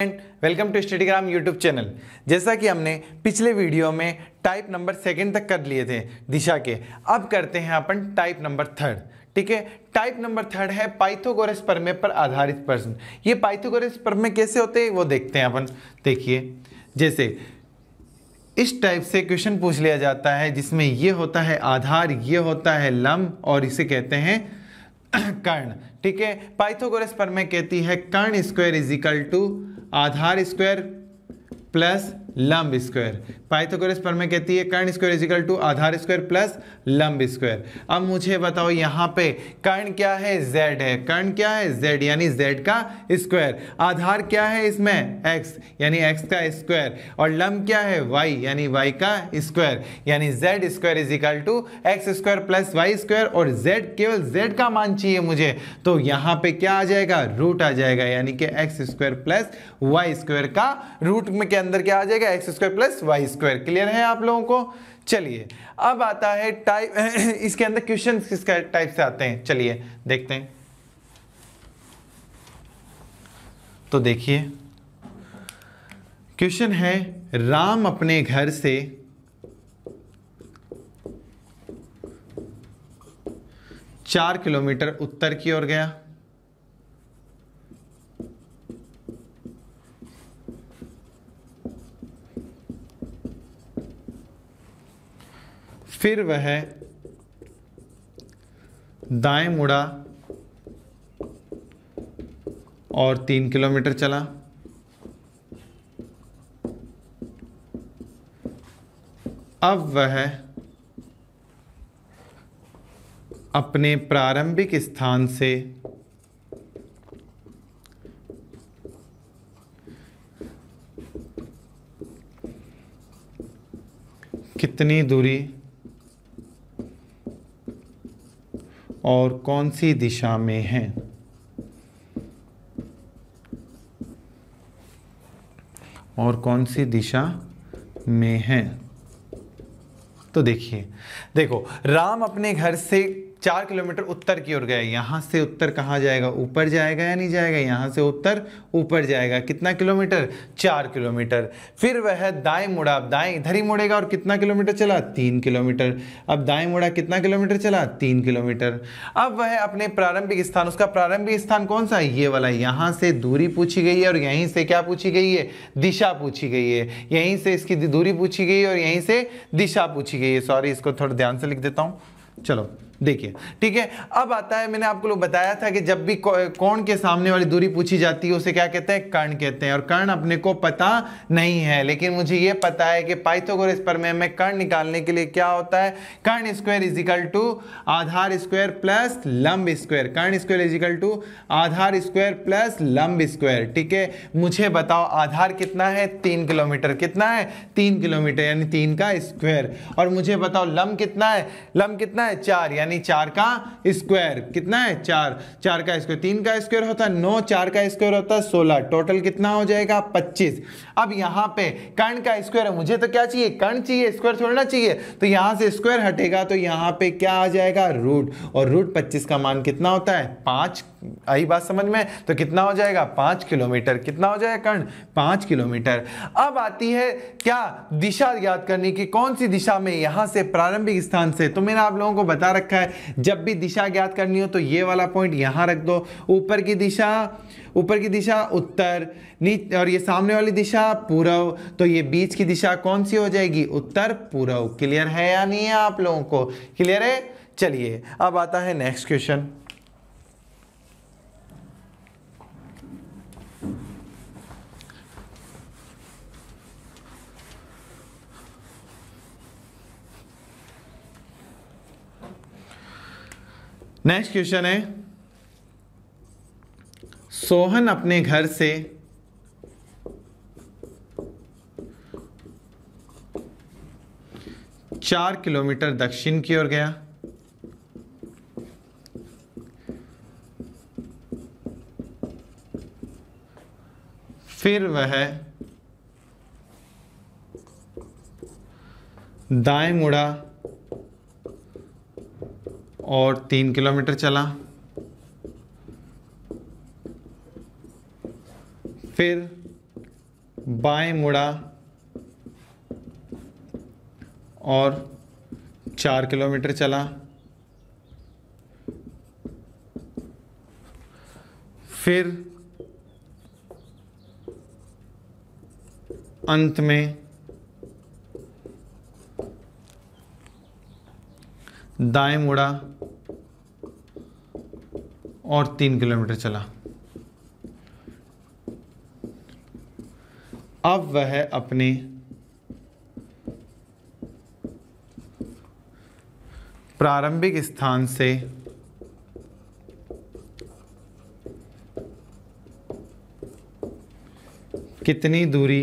and welcome to Studygram YouTube channel जैसा कि हमने पिछले वीडियो में टाइप नंबर सेकंड तक कर लिए थे दिशा के अब करते हैं अपन टाइप नंबर थर्ड ठीक है टाइप नंबर थर्ड है पाइथोगोरस प्रमेय पर आधारित प्रश्न ये पाइथोगोरस परमे कैसे होते हैं वो देखते हैं अपन देखिए जैसे इस टाइप से क्वेश्चन पूछ लिया जाता है जिसमें यह होता है आधार ये होता है लम और इसे कहते हैं कर्ण ठीक है पाइथोगोरस प्रमेय कहती है कर्ण स्क्वायर इज इक्वल टू आधार स्क्वायर प्लस लंब स्क्वायर पाइथागोरस प्रमेय कहती है कर्ण स्क्वायर इजिकल टू आधार स्क्वायर प्लस लंब स्क्वायर अब मुझे बताओ यहाँ पे कर्ण क्या है z है कर्ण क्या है z यानी z का स्क्वायर आधार क्या है इसमें x यानी x का स्क्वायर और लंब क्या है y यानी y का स्क्वायर यानी z square is equal to X square plus Y square और z केवल z का मान चाहिए मुझे तो यहाँ पे क्या आ जाएगा रूट आ जाएगा यानी कि X square plus Y square का रूट में के अंदर क्या आ जाएगा जाएगा X square plus Y square clear है आप लोगों को चलिए अब आता है टाइप इसके अंदर क्वेश्चन किसका टाइप से आते हैं चलिए देखते हैं तो देखिए क्वेश्चन है राम अपने घर से चार किलोमीटर उत्तर की ओर गया फिर वह दाएं मुड़ा और तीन किलोमीटर चला अब वह अपने प्रारंभिक स्थान से कितनी दूरी और कौन सी दिशा में हैं और कौन सी दिशा में हैं तो देखिए देखो राम अपने घर से चार किलोमीटर उत्तर की ओर गए यहाँ से उत्तर कहाँ जाएगा ऊपर जाएगा या नहीं जाएगा यहाँ से उत्तर ऊपर जाएगा कितना किलोमीटर चार किलोमीटर फिर वह दाएं मुड़ा अब दाएं इधर ही मुड़ेगा और कितना किलोमीटर चला तीन किलोमीटर अब दाएं मुड़ा कितना किलोमीटर चला तीन किलोमीटर अब वह अपने प्रारंभिक स्थान उसका प्रारंभिक स्थान कौन सा ये वाला यहाँ से दूरी पूछी गई है और यहीं से क्या पूछी गई है दिशा पूछी गई है यहीं से इसकी दूरी पूछी गई है और यहीं से दिशा पूछी गई है सॉरी इसको थोड़ा ध्यान से लिख देता हूँ चलो देखिए ठीक है अब आता है मैंने आपको लोग बताया था कि जब भी कौन के सामने वाली दूरी पूछी जाती है उसे क्या कहते हैं कर्ण कहते हैं और कर्ण अपने को पता नहीं है लेकिन मुझे यह पता है कि पाइथागोरस पर में कर्ण निकालने के लिए क्या होता है कर्ण स्क्वायर इजिकल टू आधार स्क्वायर प्लस लंब स्क्वायर कर्ण स्क्वायर इजिकल टू आधार स्क्वायर प्लस लंब स्क्वायर ठीक है मुझे बताओ आधार कितना है तीन किलोमीटर कितना है तीन किलोमीटर यानी तीन का स्क्वायर और मुझे बताओ लंब कितना है लंब कितना है चार यानी यानी चार का स्क्वायर कितना है चार चार का स्क्वायर तीन का स्क्वायर होता है नौ चार का स्क्वायर होता है सोलह टोटल कितना हो जाएगा पच्चीस अब यहाँ पे कर्ण का स्क्वायर है मुझे तो क्या चाहिए कर्ण चाहिए स्क्वायर छोड़ना चाहिए तो यहाँ से स्क्वायर हटेगा तो यहाँ पे क्या आ जाएगा रूट और रूट पच्चीस का मान कितना होता है पाँच आई बात समझ में तो कितना हो जाएगा पाँच किलोमीटर कितना हो जाएगा कर्ण पाँच किलोमीटर अब आती है क्या दिशा याद करने की कौन सी दिशा में यहाँ से प्रारंभिक स्थान से तो मैंने आप लोगों को बता रखा है है जब भी दिशा ज्ञात करनी हो तो ये वाला पॉइंट यहाँ रख दो ऊपर की दिशा ऊपर की दिशा उत्तर नीच और ये सामने वाली दिशा पूर्व तो ये बीच की दिशा कौन सी हो जाएगी उत्तर पूर्व क्लियर है या नहीं है आप लोगों को क्लियर है चलिए अब आता है नेक्स्ट क्वेश्चन नेक्स्ट क्वेश्चन है सोहन अपने घर से चार किलोमीटर दक्षिण की ओर गया फिर वह दाएं मुड़ा और तीन किलोमीटर चला फिर बाएं मुड़ा और चार किलोमीटर चला फिर अंत में दाएं मुड़ा और तीन किलोमीटर चला अब वह अपने प्रारंभिक स्थान से कितनी दूरी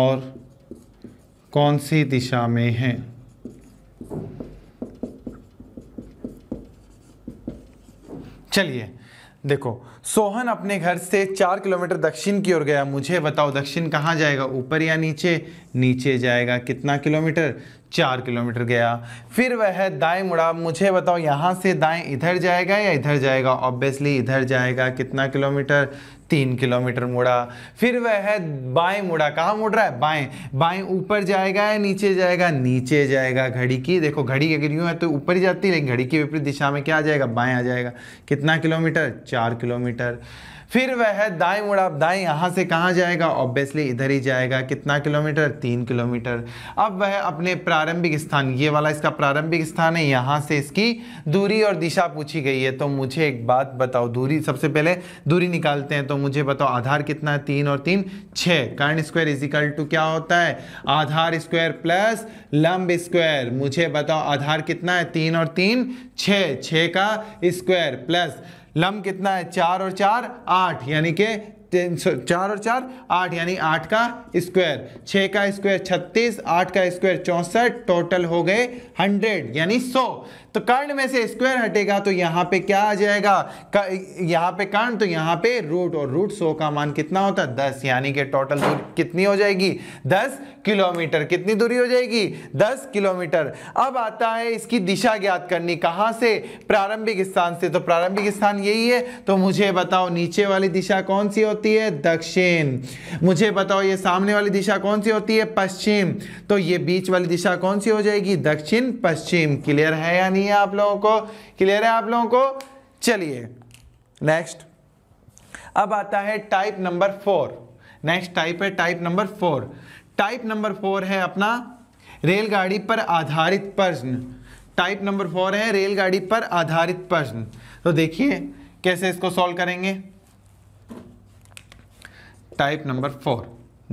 और कौन सी दिशा में है चलिए देखो सोहन अपने घर से चार किलोमीटर दक्षिण की ओर गया मुझे बताओ दक्षिण कहाँ जाएगा ऊपर या नीचे नीचे जाएगा कितना किलोमीटर चार किलोमीटर गया फिर वह दाएं मुड़ा मुझे बताओ यहाँ से दाएं इधर जाएगा या इधर जाएगा ऑब्वियसली इधर जाएगा कितना किलोमीटर तीन किलोमीटर मुड़ा फिर वह बाएं मुड़ा कहाँ मुड़ रहा है बाएं बाएं ऊपर जाएगा या नीचे जाएगा नीचे जाएगा घड़ी की देखो घड़ी अगर यूँ है तो ऊपर ही जाती है लेकिन घड़ी की विपरीत दिशा में क्या आ जाएगा बाएं आ जाएगा कितना किलोमीटर चार किलोमीटर फिर वह दाएं मुड़ा दाएं यहाँ से कहाँ जाएगा ऑब्वियसली इधर ही जाएगा कितना किलोमीटर तीन किलोमीटर अब वह अपने प्रारंभिक स्थान ये वाला इसका प्रारंभिक स्थान है यहाँ से इसकी दूरी और दिशा पूछी गई है तो मुझे एक बात बताओ दूरी सबसे पहले दूरी निकालते हैं तो मुझे बताओ आधार कितना है तीन और तीन छः कर्ण स्क्वायर इजिकल टू क्या होता है आधार स्क्वायर प्लस लंब स्क्वायर मुझे बताओ आधार कितना है तीन और तीन छः छः का स्क्वायर प्लस लम कितना है चार और चार आठ यानी के तीन सौ चार और चार आठ यानी आठ का स्क्वायर छः का स्क्वायर छत्तीस आठ का स्क्वायर चौंसठ टोटल हो गए हंड्रेड यानी सौ तो कर्ण में से स्क्वायर हटेगा तो यहाँ पे क्या आ जाएगा यहाँ पे कर्ण तो यहाँ पे रूट और रूट सो का मान कितना होता है दस यानी कि टोटल दूरी कितनी हो जाएगी दस किलोमीटर कितनी दूरी हो जाएगी दस किलोमीटर अब आता है इसकी दिशा ज्ञात करनी कहाँ से प्रारंभिक स्थान से तो प्रारंभिक स्थान यही है तो मुझे बताओ नीचे वाली दिशा कौन सी होती है दक्षिण मुझे बताओ ये सामने वाली दिशा कौन सी होती है पश्चिम तो ये बीच वाली दिशा कौन सी हो जाएगी दक्षिण पश्चिम क्लियर है या करनी है आप लोगों को क्लियर है आप लोगों को चलिए नेक्स्ट अब आता है type number four next type है type number four type number four है अपना रेलगाड़ी पर आधारित प्रश्न टाइप नंबर फोर है रेलगाड़ी पर आधारित प्रश्न तो देखिए कैसे इसको सॉल्व करेंगे टाइप नंबर फोर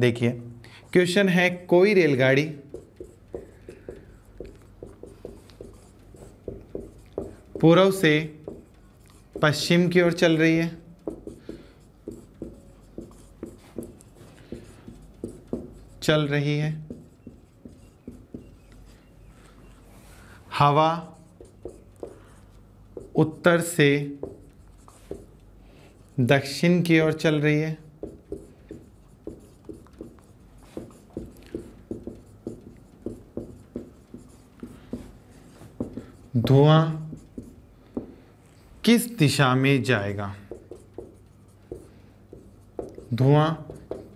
देखिए क्वेश्चन है कोई रेलगाड़ी पूर्व से पश्चिम की ओर चल रही है चल रही है हवा उत्तर से दक्षिण की ओर चल रही है धुआं किस दिशा में जाएगा धुआं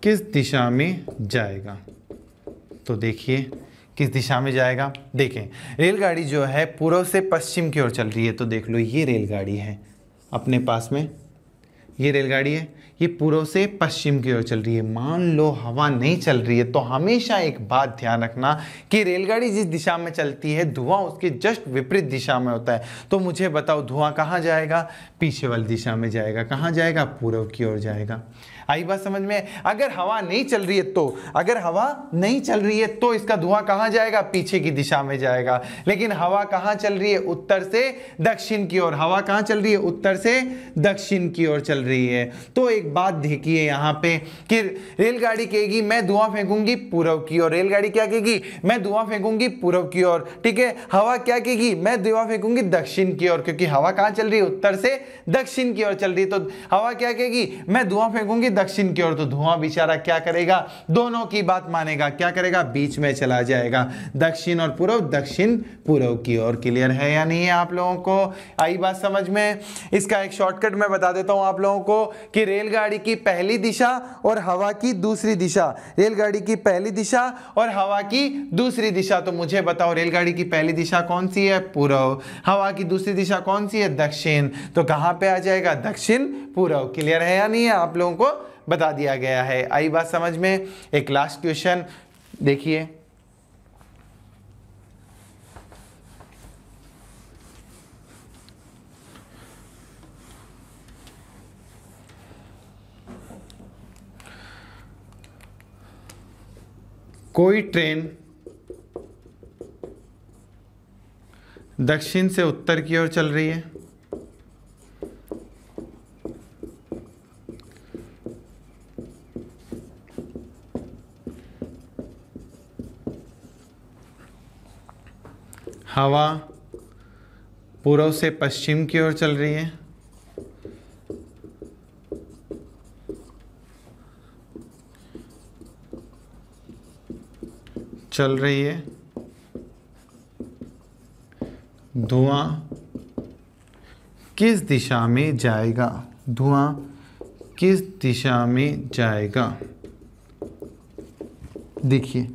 किस दिशा में जाएगा तो देखिए किस दिशा में जाएगा देखें रेलगाड़ी जो है पूर्व से पश्चिम की ओर चल रही है तो देख लो ये रेलगाड़ी है अपने पास में ये रेलगाड़ी है ये पूर्व से पश्चिम की ओर चल रही है मान लो हवा नहीं चल रही है तो हमेशा एक बात ध्यान रखना कि रेलगाड़ी जिस दिशा में चलती है धुआं उसके जस्ट विपरीत दिशा में होता है तो मुझे बताओ धुआं कहाँ जाएगा पीछे वाली दिशा में जाएगा कहाँ जाएगा पूर्व की ओर जाएगा आई बात समझ में अगर हवा नहीं चल रही है तो अगर हवा नहीं चल रही है तो इसका धुआं कहां जाएगा पीछे की दिशा में जाएगा लेकिन हवा कहां चल रही है उत्तर से दक्षिण की ओर हवा कहां चल रही है उत्तर से दक्षिण की ओर चल रही है तो एक बात देखिए यहां पे कि रेलगाड़ी कहेगी मैं धुआं फेंकूंगी पूर्व की ओर रेलगाड़ी क्या कहेगी मैं धुआं फेंकूंगी पूर्व की ओर ठीक है हवा क्या कहेगी मैं धुआं फेंकूंगी दक्षिण की ओर क्योंकि हवा कहां चल रही है उत्तर से दक्षिण की ओर चल रही है तो हवा क्या कहेगी मैं धुआं फेंकूंगी दक्षिण की ओर तो धुआं बिचारा क्या करेगा दोनों की बात मानेगा क्या करेगा बीच में चला जाएगा दक्षिण और पूर्व दक्षिण पूर्व की ओर क्लियर है या नहीं है आप लोगों को आई बात समझ में इसका एक शॉर्टकट मैं बता देता हूं आप लोगों को कि रेलगाड़ी की पहली दिशा और हवा की दूसरी दिशा रेलगाड़ी की पहली दिशा और हवा की दूसरी दिशा तो मुझे बताओ रेलगाड़ी की पहली दिशा कौन सी है पूर्व हवा की दूसरी दिशा कौन सी है दक्षिण तो कहां पे आ जाएगा दक्षिण पूर्व क्लियर है या नहीं है आप लोगों को बता दिया गया है आई बात समझ में एक लास्ट क्वेश्चन देखिए कोई ट्रेन दक्षिण से उत्तर की ओर चल रही है हवा पूर्व से पश्चिम की ओर चल रही है चल रही है धुआं किस दिशा में जाएगा धुआं किस दिशा में जाएगा देखिए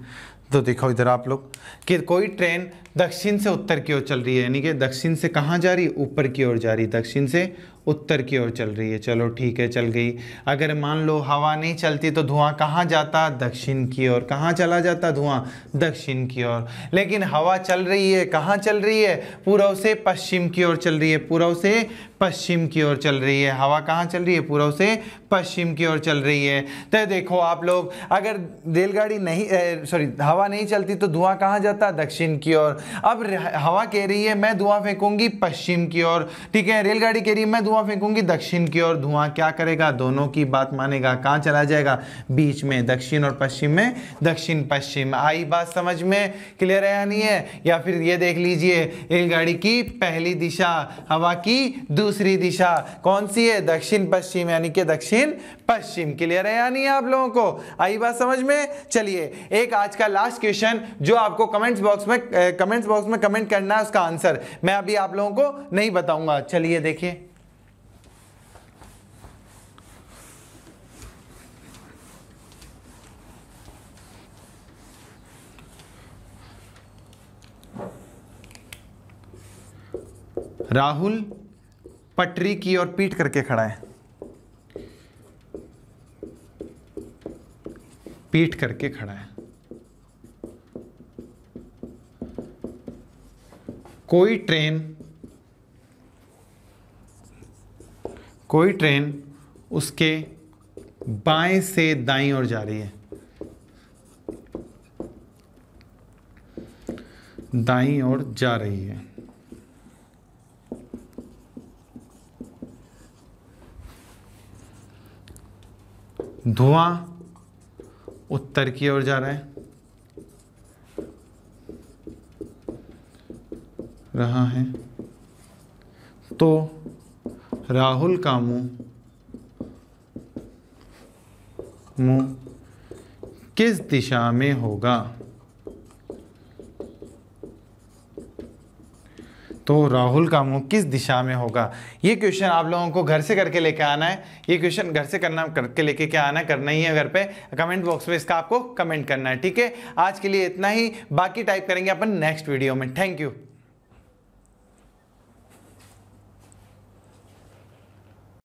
तो देखो इधर आप लोग कि कोई ट्रेन दक्षिण से उत्तर की ओर चल रही है यानी कि दक्षिण से कहाँ जा रही ऊपर की ओर जा रही दक्षिण से उत्तर की ओर चल रही है चलो ठीक है चल गई अगर मान लो हवा नहीं चलती तो धुआं कहाँ जाता दक्षिण की ओर कहाँ चला जाता धुआं दक्षिण की ओर लेकिन हवा चल रही है कहाँ चल रही है पूर्व से पश्चिम की ओर चल रही है पूर्व से पश्चिम की ओर चल रही है हवा कहाँ चल रही है पूर्व से पश्चिम की ओर चल रही है तो देखो आप लोग अगर रेलगाड़ी नहीं सॉरी हवा नहीं चलती तो धुआं कहाँ जाता दक्षिण की ओर अब हवा कह रही है मैं धुआं फेंकूंगी पश्चिम की ओर ठीक है रेलगाड़ी कह रही है मैं धुआं फेंकूंगी दक्षिण की ओर धुआं क्या करेगा दोनों की बात मानेगा कहाँ चला जाएगा बीच में दक्षिण और पश्चिम में दक्षिण पश्चिम आई बात समझ में क्लियर है या नहीं है या फिर ये देख लीजिए रेलगाड़ी की पहली दिशा हवा की दूसरी दिशा कौन सी है दक्षिण पश्चिम यानी कि दक्षिण पश्चिम क्लियर है या नहीं आप लोगों को आई बात समझ में चलिए एक आज का लास्ट क्वेश्चन जो आपको कमेंट्स बॉक्स में कमेंट्स बॉक्स में कमेंट करना है उसका आंसर मैं अभी आप लोगों को नहीं बताऊंगा चलिए देखिए राहुल पटरी की ओर पीट करके खड़ा है पीट करके खड़ा है कोई ट्रेन कोई ट्रेन उसके बाएं से दाई ओर जा रही है दाई ओर जा रही है धुआं उत्तर की ओर जा रहा है रहा है तो राहुल का मुंह मुंह किस दिशा में होगा तो राहुल का मुंह किस दिशा में होगा ये क्वेश्चन आप लोगों को घर से करके लेके आना है ये क्वेश्चन घर से करना करके लेके क्या आना करना ही है घर पे कमेंट बॉक्स में इसका आपको कमेंट करना है ठीक है आज के लिए इतना ही बाकी टाइप करेंगे अपन नेक्स्ट वीडियो में थैंक यू